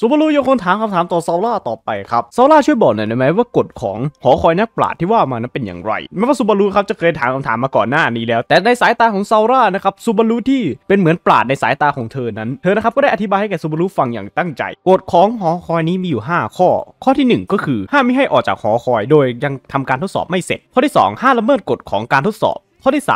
ซูบารุยังคงถามคำถามต่อซาร่าต่อไปครับ ซาร่าช่วยบอกหน่อยได้ไหม ว่ากฎของหอคอยนักปราชญ์ที่ว่ามานั้นเป็นอย่างไรแม้ว่าซูบารุครับจะเคยถามคำถามมาก่อนหน้านี้แล้ว แต่ในสายตาของซาร่านะครับ ซูบารุที่เป็นเหมือนปราชญ์ในสายตาของเธอนั้น เธอนะครับก็ได้อธิบายให้แก่ซูบารุฟังอย่างตั้งใจ กฎของหอคอยนี้มีอยู่ 5 ข้อ ข้อที่1ก็คือห้ามไม่ให้ออกจากหอคอยโดยยังทำการทดสอบไม่เสร็จ ข้อที่2ห้ามละเมิดกฎของการทดสอบ ข้อที่ 3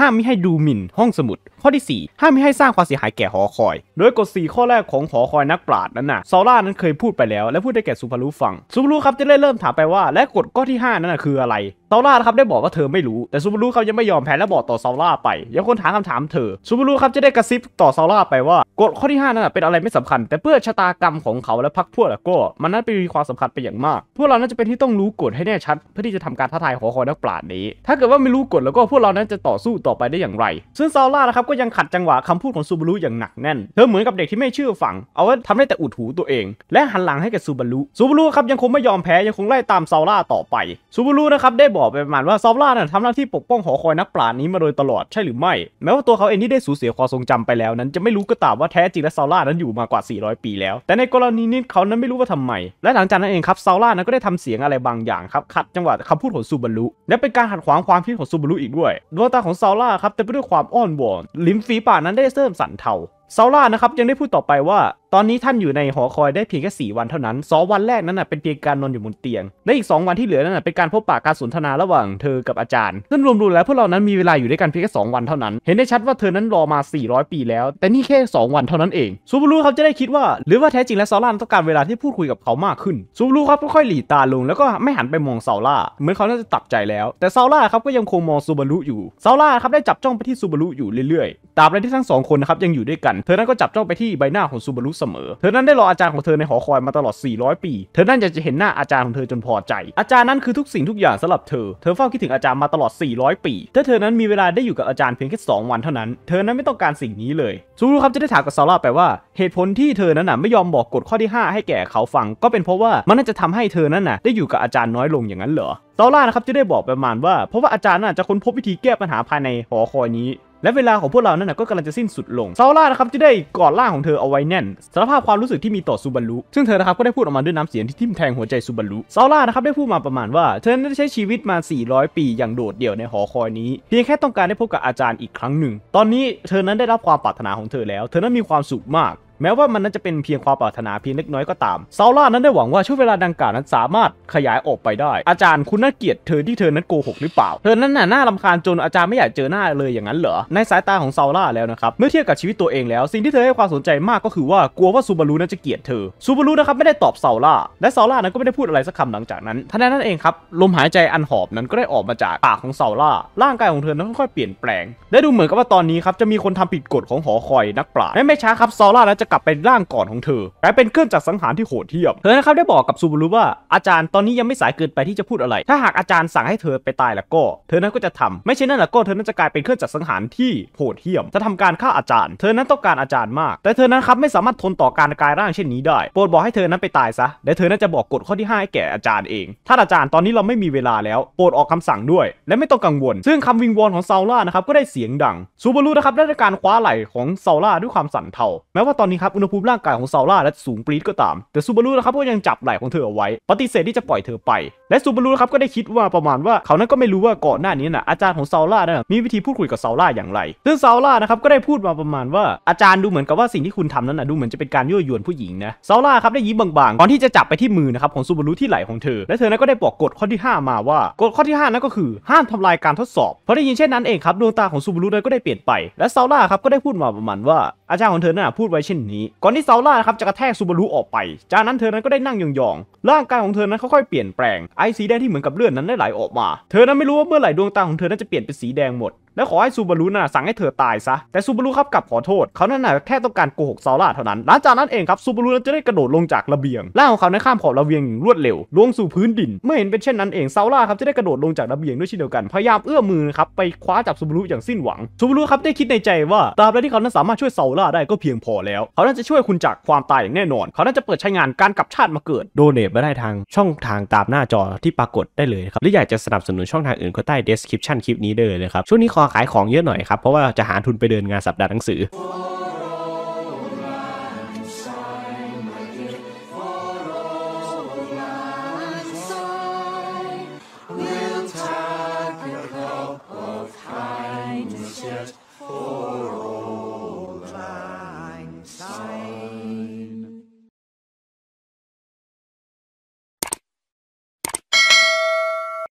ห้ามไม่ให้ดูหมิ่นห้องสมุดข้อที่4ห้ามไม่ให้สร้างความเสียหายแก่หอคอยโดยกฎ4ข้อแรกของหอคอยนักปราดนั้นน่ะซอร่านั้นเคยพูดไปแล้วและพูดได้แก่สุภารุฟังสุภารุครับจะได้เริ่มถามไปว่า และกฎข้อที่ 5 นั้นน่ะคืออะไรซาร่าครับได้บอกว่าเธอไม่รู้แต่ซูบารุเขายังไม่ยอมแพ้และบอกต่อซาร่าไปยังคนถามคำถามเธอซูบารุครับจะได้กระซิบต่อซาร่าไปว่ากฎข้อที่5นั้นเป็นอะไรไม่สำคัญ แต่เพื่อชะตากรรมของเขาและพรรคพวกแล้วก็ มันนั้นเป็นมีความสำคัญไปอย่างมาก พวกเรานั้นจะเป็นที่ต้องรู้กฎให้แน่ชัด เพื่อที่จะทำการท้าทายหอคอยนักปราชญ์นี้ถ้าเกิดว่าไม่รู้กฎแล้วก็พวกเรานั้นจะต่อสู้ต่อไปได้อย่างไร ซึ่งซาร่านะครับก็ยังขัดจังหวะคำพูดของซูบารุอย่างหนักแน่นเธอเหมือนกับเด็กที่ไม่เชื่อฟังเอาไว้ทำได้แต่อุดหูตัวเองและหันหลังให้กับซูบารุซูบารุครับยังคงไม่ยอมแพ้ยังคงไล่ตามซาร่าต่อไปซูบารุนะครับได้บอกไปประมาณว่าซาร่านั้นทำหน้าที่ปกป้องหอคอยนักปราชญ์นี้มาโดยตลอดใช่หรือไม่แม้ว่าตัวเขาเองที่ได้สูญเสียความทรงจำไปแล้วนั้นจะไม่รู้ก็ตามว่าแท้จริงแล้วซาร่านั้นอยู่มากว่า 400 ปีแล้ว แต่ในกรณีนี้เขานั้นไม่รู้ว่าทำไม และหลังจากนั้นเองครับซาร่านั้นก็ได้ทำเสียงอะไรบางอย่างครับขัดจังหวะคำพูดของซูบารุและเป็นการหัดขวางความคิดของซูบารุอีกด้วยดวงตาของซาร่าครับเต็มไปด้วยความอ้อนวอนลิ้มฝีปากนั้นได้เริ่มสั่นเทาซาล่านะครับยังได้พูดต่อไปว่า ตอนนี้ท่านอยู่ในหอคอยได้เพียงแค่4วันเท่านั้นสอวันแรกนั้นนะเป็นเพียง การนอนอยู่บนเตียงและอีก 2 วันที่เหลือนั้นนะเป็นการพบปะการสนทนาระหว่างเธอ กับอาจารย์ซึ่งรวมๆแล้วพวกเรานั้นมีเวลาอยู่ด้วยกันเพียงแค่2วันเท่านั้น เห็นได้ชัดว่าเธอนั้นรอมา 400 ปีแล้ว แต่นี่แค่ 2 วันเท่านั้นเองซูบารุเขาจะได้คิดว่าหรือว่าแท้จริงแล้วซาร่าต้องการเวลาที่พูดคุยกับเขามากขึ้นซูบารุครับก็ค่อยหลีตาลงแล้วก็ไม่หันไปมองซาร่าเหมือนเขาน่าจะตัดใจแล้วแต่ซาร่าครับก็ยังคงมองซูบูรุอยู่ซาร่าครับได้จับจ้องไปที่ซูบูรุอยู่เรื่อย ๆตราบใดที่ทั้งสองคนนะครับยังอยู่ด้วยกัันเธอนั้นก็จับจ้องไปที่ใบหน้าของซูบารุเสมอ เธอนั้นได้รออาจารย์ของเธอในหอคอยมาตลอด 400 ปี เธอนั้นจะจะเห็นหน้าอาจารย์ของเธอจนพอใจ อาจารย์นั้นคือทุกสิ่งทุกอย่างสำหรับเธอ เธอเฝ้าคิดถึงอาจารย์มาตลอด 400 ปีถ้าเธอนั้นมีเวลาได้อยู่กับอาจารย์เพียงแค่ 2 วันเท่านั้น เธอนั้นไม่ต้องการสิ่งนี้เลย ซูบารุครับจะได้ถามกับซาร่าไปว่า เหตุผลที่เธอนั้นน่ะไม่ยอมบอกกฎข้อที่ 5 ให้แก่เขาฟังก็เป็นเพราะว่ามันน่าจะทำให้เธอนั้นน่ะได้อยู่กับอาจารย์น้อยลงอย่างนั้นเหรอซาร่านะครับจะได้บอกประมาณว่าเพราะว่าอาจารย์น่าจะค้นพบวิธีแก้ปัญหาภายในหอคอยนี้และเวลาของพวกเรานั้นก็กำลังจะสิ้นสุดลงซาร่านะครับจะได้กอดร่างของเธอเอาไว้แน่นสารภาพความรู้สึกที่มีต่อซูบารุ ซึ่งเธอนะครับก็ได้พูดออกมาด้วยน้ำเสียงที่ทิ่มแทงหัวใจซูบารุซาร่านะครับได้พูดมาประมาณว่าเธอนั้นใช้ชีวิตมา 400 ปีอย่างโดดเดี่ยวในหอคอยนี้เพียงแค่ต้องการได้พบกับอาจารย์อีกครั้งหนึ่ง ตอนนี้เธอนั้นได้รับความปรารถนาของเธอแล้ว เธอนั้นมีความสุขมากแม้ว่ามันนั้นจะเป็นเพียงความปรารถนาเพียงเล็กน้อยก็ตามซาร่า นั้นได้หวังว่าช่วงเวลาดังกล่าวนั้นสามารถขยายออกไปได้ อาจารย์คุณน่าเกลียดเธอที่เธอนั้นโกหกหรือเปล่า เธอนั้นน่ะน่าลำคาญจนอาจารย์ไม่อยากเจอหน้าเลยอย่างนั้นเหรอ ในสายตาของซาร่าแล้วนะครับ เมื่อเทียบกับชีวิตตัวเองแล้ว สิ่งที่เธอให้ความสนใจมากก็คือว่ากลัวว่าซูบารุนั้นจะเกลียดเธอ ซูบารุนะครับไม่ได้ตอบซาร่า และซาร่า นั้นก็ไม่ได้พูดอะไรสักคำหลังจากนั้นทันใดนั้นเองครับลมหายใจอันหอบนั้นก็ได้ออกมาจากปากของซาร่าร่างกายของเธอนั้นค่อยๆเปลี่ยนแปลงและดูเหมือนกับว่าตอนนี้ครับจะมีคนทำผิดกฎของหอคอยนักปราชญ์ไม่ช้าครับซาร่านั้นะกลับเป็นร่างก่อนของเธอกลายเป็นเครื่องจักรสังหารที่โหดเหี้ยมเธอนะครับได้บอกกับซูบารุว่าอาจารย์ตอนนี้ยังไม่สายเกินไปที่จะพูดอะไร ถ้าหากอาจารย์สั่งให้เธอไปตายแล้วก็ เธอนั้นก็จะทำ ไม่ใช่นั่นแล้วก็เธอนั้นจะกลายเป็นเครื่องจักรสังหารที่โหดเหี้ยมจะทำการฆ่าอาจารย์ เธอนั้นต้องการอาจารย์มาก แต่เธอนั้นครับไม่สามารถทนต่อการกลายร่างเช่นนี้ได้โปรดบอกให้เธอนั้นไปตายซะและเธอนั้นจะบอกกฎข้อที่5ให้แก่อาจารย์เอง ถ้าอาจารย์ตอนนี้เราไม่มีเวลาแล้วโปรดออกคำสั่งด้วย และไม่ต้องกังวล ซึ่งคำวิงวอนของซาล่านะครับก็ได้เสียงดังซูบารุนะครับได้การคว้าไหล่ของซาล่าด้วยความสั่นเทาแม้ว่าตอนนี้ครับอุณหภูมิร่างกายของซาร่าและสูงปรี๊ดก็ตาม แต่ซูบารุนะครับก็ยังจับไหล่ของเธอเอาไว้ ปฏิเสธที่จะปล่อยเธอไป และซูบารุครับ ก็ได้คิดว่าประมาณว่าเขานั้นก็ไม่รู้ว่าก่อนหน้านี้นะอาจารย์ของซาร่านะมีวิธีพูดคุยกับซาร่าอย่างไร ซึ่งซาร่านะครับก็ได้พูดมาประมาณว่าอาจารย์ดูเหมือนกับว่าสิ่งที่คุณทำนั้นนะดูเหมือนจะเป็นการยั่วยวนผู้หญิงนะซาร่าครับได้ยิ้มบางๆก่อนที่จะจับไปที่มือนะครับของซูบารุที่ไหล่ของเธอ และเธอนั้นก็ได้บอกกฎข้อที่5มาว่ากฎข้อที่5นั้นก็คือห้ามทำลายการทดสอบเพราะได้ยินเช่นนั้นเองครับดวงตาของซูบารุนั้นก็ได้เปลี่ยนไปและซาร่าครับก็ได้พูดมาประมาณว่าอาจารย์ของเธอน่ะพูดไว้เช่นนี้ ก่อนที่เซาล่านะครับจะกระแทกซูบารุออกไป จากนั้นเธอนั้นก็ได้นั่งยองๆ ร่างกายของเธอนั้นค่อยๆ เปลี่ยนแปลง ไอสีแดงที่เหมือนกับเลือดนั้นได้ไหลออกมา เธอนั้นไม่รู้ว่าเมื่อไหร่ดวงตาของเธอนั้นจะเปลี่ยนเป็นสีแดงหมดและขอให้ซูบารุน่ะสั่งให้เธอตายซะ แต่ซูบารุครับกลับขอโทษ เขานั่นน่ะแค่ต้องการโกหกซาร่าเท่านั้น หลังจากนั้นเองครับซูบารุนจะได้กระโดดลงจากระเบียงแล้วของเขาในข้ามขอบระเบียงอย่างรวดเร็วลงสู่พื้นดิน เมื่อเห็นเป็นเช่นนั้น เองซาร่าครับจะได้กระโดดลงจากระเบียงด้วยเช่นเดียวกัน พยายามเอื้อมือครับไปคว้าจับซูบารุอย่างสิ้นหวัง ซูบารุครับได้คิดในใจว่าตราบใดที่เขานั้นสามารถช่วยซาร่าได้ก็เพียงพอแล้ว เขานั้นจะช่วยคุณจากความตายแน่นอน เขานั้นจะเปิดใช้งานการกลับชาติมาเกิดโดเนทม่ได้ทาง ช่องทางตามหน้าจอที่ปรากฏได้เลยครับหรืออยากจะสนับสนุนช่องทางอื่นก็ใต้ description คลิปนี้ได้เลยครับช่วงนี้ขอขายของเยอะหน่อยครับ เพราะว่าจะหาทุนไปเดินงานสัปดาห์หนังสือ